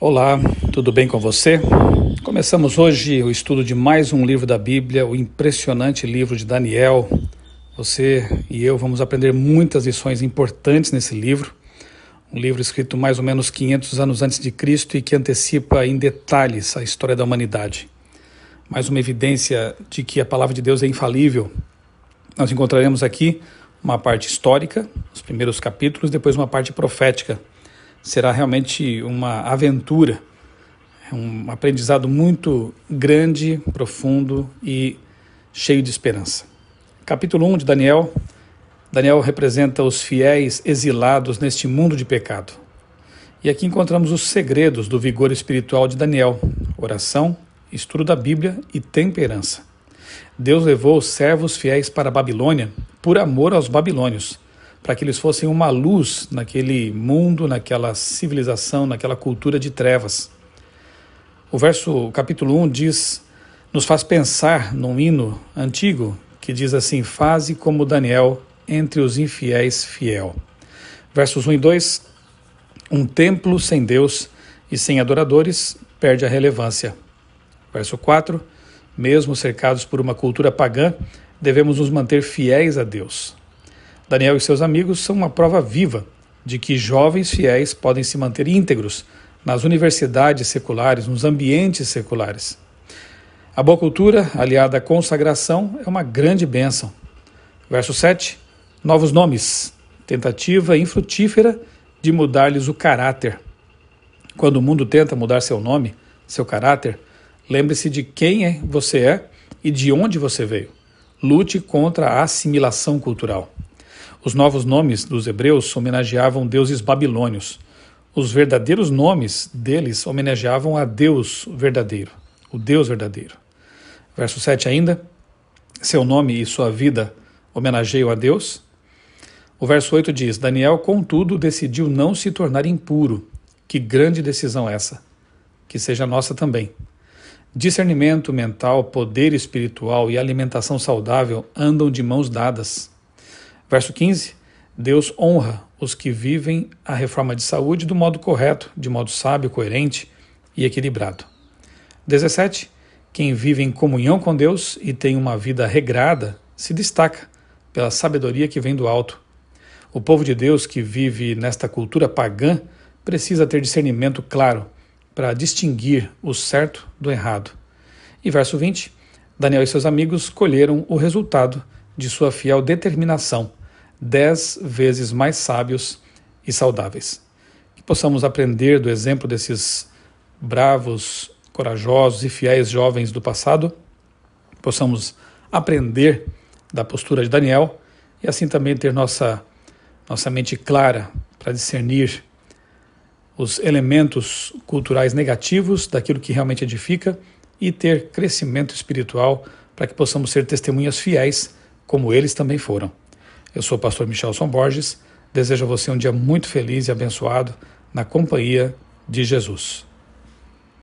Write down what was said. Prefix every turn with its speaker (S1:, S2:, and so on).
S1: Olá, tudo bem com você? Começamos hoje o estudo de mais um livro da Bíblia, o impressionante livro de Daniel. Você e eu vamos aprender muitas lições importantes nesse livro, um livro escrito mais ou menos 500 anos antes de Cristo e que antecipa em detalhes a história da humanidade. Mais uma evidência de que a palavra de Deus é infalível. Nós encontraremos aqui uma parte histórica, os primeiros capítulos, depois uma parte profética será realmente uma aventura, um aprendizado muito grande, profundo e cheio de esperança. Capítulo 1 de Daniel. Daniel representa os fiéis exilados neste mundo de pecado. E aqui encontramos os segredos do vigor espiritual de Daniel: oração, estudo da Bíblia e temperança. Deus levou os servos fiéis para a Babilônia por amor aos babilônios para que eles fossem uma luz naquele mundo, naquela civilização, naquela cultura de trevas. O verso capítulo 1 diz, nos faz pensar num hino antigo que diz assim: Faze como Daniel entre os infiéis fiel. Versos 1 e 2: Um templo sem Deus e sem adoradores perde a relevância. Verso 4: Mesmo cercados por uma cultura pagã, devemos nos manter fiéis a Deus. Daniel e seus amigos são uma prova viva de que jovens fiéis podem se manter íntegros nas universidades seculares, nos ambientes seculares. A boa cultura, aliada à consagração, é uma grande bênção. Verso 7: Novos nomes, tentativa infrutífera de mudar-lhes o caráter. Quando o mundo tenta mudar seu nome, seu caráter, lembre-se de quem é, você é e de onde você veio. Lute contra a assimilação cultural. Os novos nomes dos hebreus homenageavam deuses babilônios. Os verdadeiros nomes deles homenageavam a Deus verdadeiro, o Deus verdadeiro. Verso 7 ainda: Seu nome e sua vida homenageiam a Deus. O verso 8 diz: Daniel, contudo, decidiu não se tornar impuro. Que grande decisão essa! Que seja nossa também. Discernimento mental, poder espiritual e alimentação saudável andam de mãos dadas. Verso 15: Deus honra os que vivem a reforma de saúde do modo correto, de modo sábio, coerente e equilibrado. 17. Quem vive em comunhão com Deus e tem uma vida regrada se destaca pela sabedoria que vem do alto. O povo de Deus que vive nesta cultura pagã precisa ter discernimento claro para distinguir o certo do errado. E verso 20: Daniel e seus amigos colheram o resultado de sua fiel determinação dez vezes mais sábios e saudáveis. Que possamos aprender do exemplo desses bravos, corajosos e fiéis jovens do passado, possamos aprender da postura de Daniel e assim também ter nossa, nossa mente clara para discernir os elementos culturais negativos daquilo que realmente edifica e ter crescimento espiritual para que possamos ser testemunhas fiéis, como eles também foram. Eu sou o pastor Michelson Borges. Desejo a você um dia muito feliz e abençoado na companhia de Jesus.